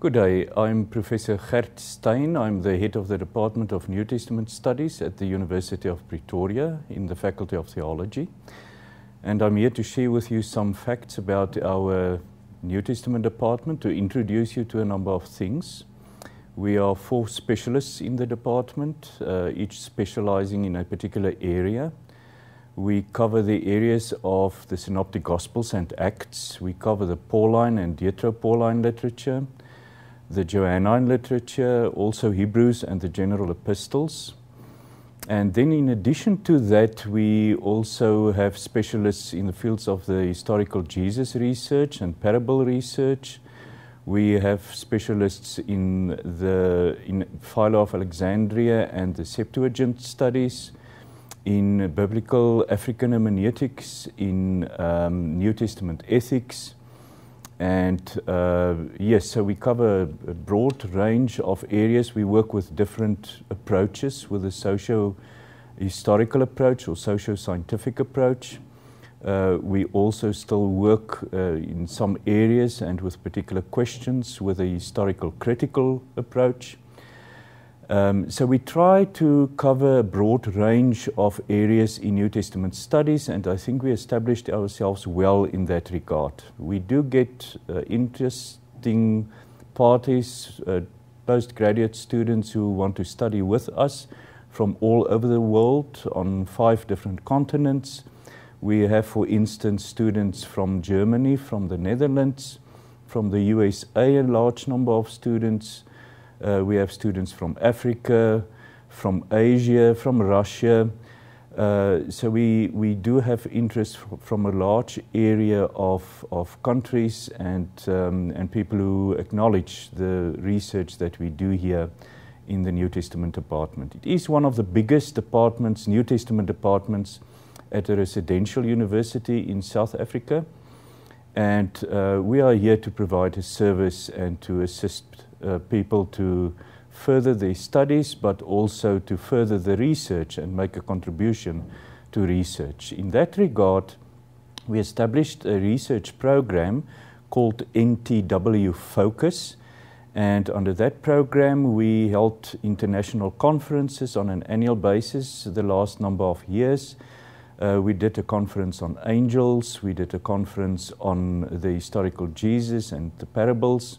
Good day. I'm Professor Gert Stein. I'm the head of the Department of New Testament Studies at the University of Pretoria in the Faculty of Theology. And I'm here to share with you some facts about our New Testament department to introduce you to a number of things. We are four specialists in the department, uh, each specializing in a particular area. We cover the areas of the Synoptic Gospels and Acts. We cover the Pauline and Deuteropauline literature the Johannine literature, also Hebrews and the general epistles. And then, in addition to that, we also have specialists in the fields of the historical Jesus research and parable research. We have specialists in the in Philo of Alexandria and the Septuagint studies, in biblical African hermeneutics, in um, New Testament ethics, and uh, yes, so we cover a broad range of areas. We work with different approaches, with a socio historical approach or socio scientific approach. Uh, we also still work uh, in some areas and with particular questions with a historical critical approach. Um, so we try to cover a broad range of areas in New Testament studies, and I think we established ourselves well in that regard. We do get uh, interesting parties, uh, postgraduate students who want to study with us from all over the world on five different continents. We have, for instance, students from Germany, from the Netherlands, from the USA, a large number of students. Uh, we have students from Africa, from Asia, from Russia. Uh, so we, we do have interest from a large area of, of countries and, um, and people who acknowledge the research that we do here in the New Testament department. It is one of the biggest departments, New Testament departments, at a residential university in South Africa. Uh, And uh, we are here to provide a service and to assist uh, people to further their studies, but also to further the research and make a contribution to research. In that regard, we established a research program called NTW Focus. And under that program, we held international conferences on an annual basis the last number of years. Uh, we did a conference on angels, we did a conference on the historical Jesus and the parables,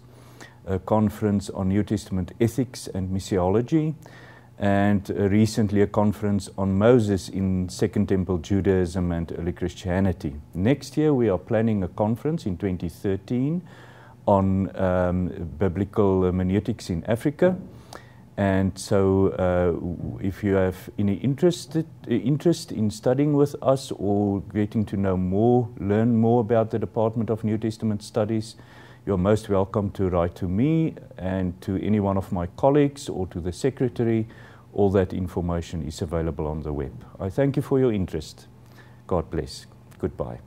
a conference on New Testament ethics and missiology, and uh, recently a conference on Moses in Second Temple Judaism and early Christianity. Next year, we are planning a conference in 2013 on um, biblical hermeneutics in Africa. And so, uh, if you have any interested, uh, interest in studying with us or getting to know more, learn more about the Department of New Testament Studies, you're most welcome to write to me and to any one of my colleagues or to the secretary. All that information is available on the web. I thank you for your interest. God bless. Goodbye.